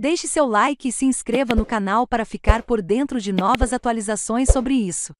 Deixe seu like e se inscreva no canal para ficar por dentro de novas atualizações sobre isso.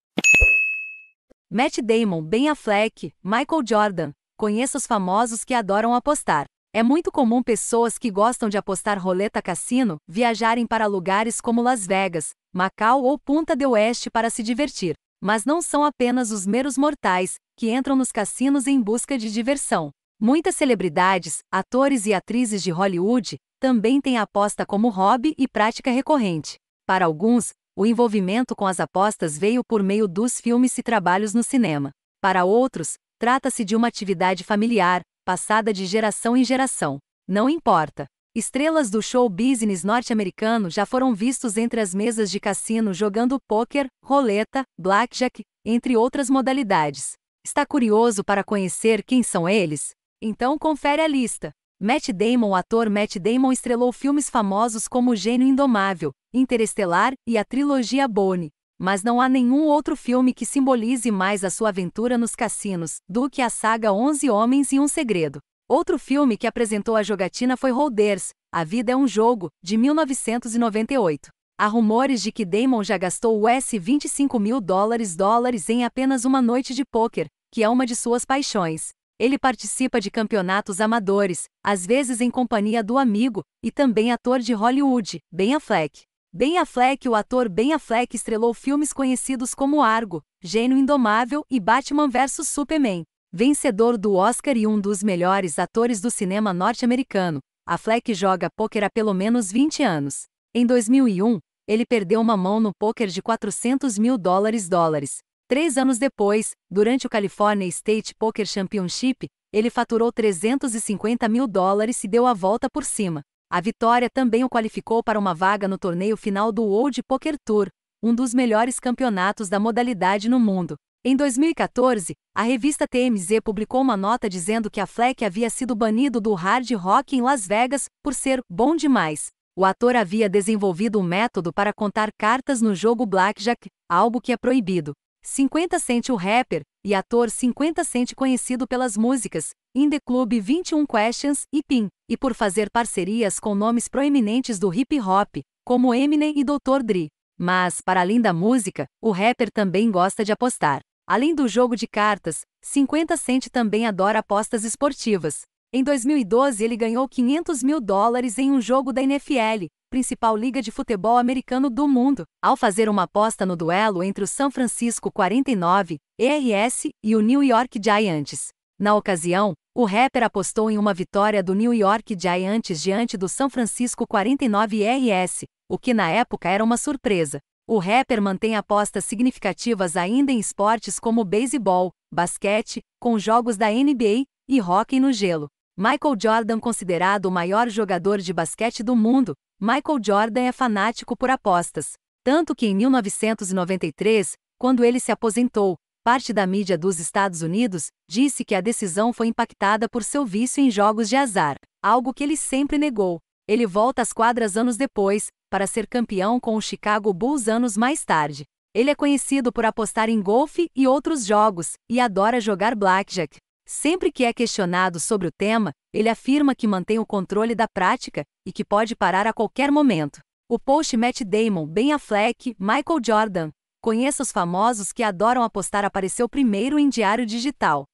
Matt Damon, Ben Affleck, Michael Jordan. Conheça os famosos que adoram apostar. É muito comum pessoas que gostam de apostar roleta cassino viajarem para lugares como Las Vegas, Macau ou Punta del Oeste para se divertir. Mas não são apenas os meros mortais que entram nos cassinos em busca de diversão. Muitas celebridades, atores e atrizes de Hollywood também tem a aposta como hobby e prática recorrente. Para alguns, o envolvimento com as apostas veio por meio dos filmes e trabalhos no cinema. Para outros, trata-se de uma atividade familiar, passada de geração em geração. Não importa. Estrelas do show business norte-americano já foram vistos entre as mesas de cassino jogando pôquer, roleta, blackjack, entre outras modalidades. Está curioso para conhecer quem são eles? Então confere a lista. Matt Damon O ator Matt Damon estrelou filmes famosos como O Gênio Indomável, Interestelar e a trilogia Bone, mas não há nenhum outro filme que simbolize mais a sua aventura nos cassinos do que a saga Onze Homens e um Segredo. Outro filme que apresentou a jogatina foi Holders, A Vida é um Jogo, de 1998. Há rumores de que Damon já gastou US 25 mil dólares dólares em apenas uma noite de pôquer, que é uma de suas paixões. Ele participa de campeonatos amadores, às vezes em companhia do amigo, e também ator de Hollywood, Ben Affleck. Ben Affleck O ator Ben Affleck estrelou filmes conhecidos como Argo, Gênio Indomável e Batman vs Superman. Vencedor do Oscar e um dos melhores atores do cinema norte-americano, Affleck joga pôquer há pelo menos 20 anos. Em 2001, ele perdeu uma mão no pôquer de 400 mil dólares dólares, Três anos depois, durante o California State Poker Championship, ele faturou 350 mil dólares e deu a volta por cima. A vitória também o qualificou para uma vaga no torneio final do World Poker Tour, um dos melhores campeonatos da modalidade no mundo. Em 2014, a revista TMZ publicou uma nota dizendo que a Fleck havia sido banido do hard rock em Las Vegas por ser bom demais. O ator havia desenvolvido um método para contar cartas no jogo blackjack, algo que é proibido. 50 Cent o rapper e ator 50 Cent conhecido pelas músicas In The Club 21 Questions e Pin, e por fazer parcerias com nomes proeminentes do hip hop, como Eminem e Dr. Dre. Mas, para além da música, o rapper também gosta de apostar. Além do jogo de cartas, 50 Cent também adora apostas esportivas. Em 2012, ele ganhou 500 mil dólares em um jogo da NFL, principal liga de futebol americano do mundo, ao fazer uma aposta no duelo entre o San Francisco 49, ERS, e o New York Giants. Na ocasião, o rapper apostou em uma vitória do New York Giants diante do San Francisco 49 ERS, o que na época era uma surpresa. O rapper mantém apostas significativas ainda em esportes como beisebol, basquete, com jogos da NBA e hóquei no gelo. Michael Jordan considerado o maior jogador de basquete do mundo, Michael Jordan é fanático por apostas. Tanto que em 1993, quando ele se aposentou, parte da mídia dos Estados Unidos disse que a decisão foi impactada por seu vício em jogos de azar, algo que ele sempre negou. Ele volta às quadras anos depois, para ser campeão com o Chicago Bulls anos mais tarde. Ele é conhecido por apostar em golfe e outros jogos, e adora jogar blackjack. Sempre que é questionado sobre o tema, ele afirma que mantém o controle da prática e que pode parar a qualquer momento. O post Matt Damon, Ben Affleck, Michael Jordan. Conheça os famosos que adoram apostar apareceu primeiro em Diário Digital.